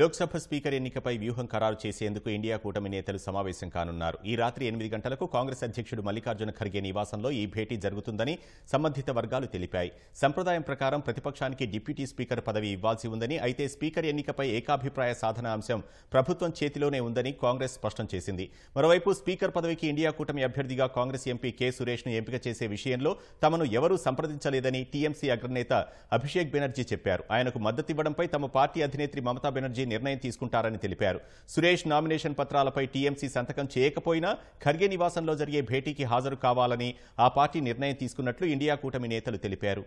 Lok Sabha speaker ఎన్నికపై వ్యూహం ఖరారు చేసేందుకు ఇండియా కూటమి నేతలు సమావేశం కానున్నారు ఈ రాత్రి ఎనిమిది గంటలకు కాంగ్రెస్ అధ్యక్షుడు మల్లికార్జున ఖర్గే నివాసంలో ఈ భేటీ జరుగుతుందని సంబంధిత వర్గాలు తెలిపాయి సంప్రదాయం ప్రకారం ప్రతిపక్షానికి డిప్యూటీ స్పీకర్ పదవి ఇవ్వాల్సి ఉందని అయితే స్పీకర్ ఎన్నికపై ఏకాభిప్రాయ సాధన అంశం ప్రభుత్వం చేతిలోనే ఉందని కాంగ్రెస్ స్పష్టం చేసింది మరోవైపు స్పీకర్ పదవికి ఇండియా కూటమి అభ్యర్థిగా కాంగ్రెస్ ఎంపీ కె సురేష్ను ఎంపిక చేసే విషయంలో తమను ఎవరూ సంప్రదించలేదని టీఎంసీ అగ్రనేత అభిషేక్ బెనర్జీ చెప్పారు ఆయనకు మద్దతివ్వడంపై తమ పార్టీ అధినేత్రి మమతా బెనర్జీ ఖర్గే నిర్ణయం తీసుకుంటారని తెలిపారు సురేష్ నామినేషన్ పత్రాలపై టీఎంసీ సంతకం చేయకపోయినా ఖర్గే నివాసంలో జరిగే భేటీకి హాజరు కావాలని ఆ పార్టీ నిర్ణయం తీసుకున్నట్లు ఇండియా కూటమి నేతలు తెలిపారు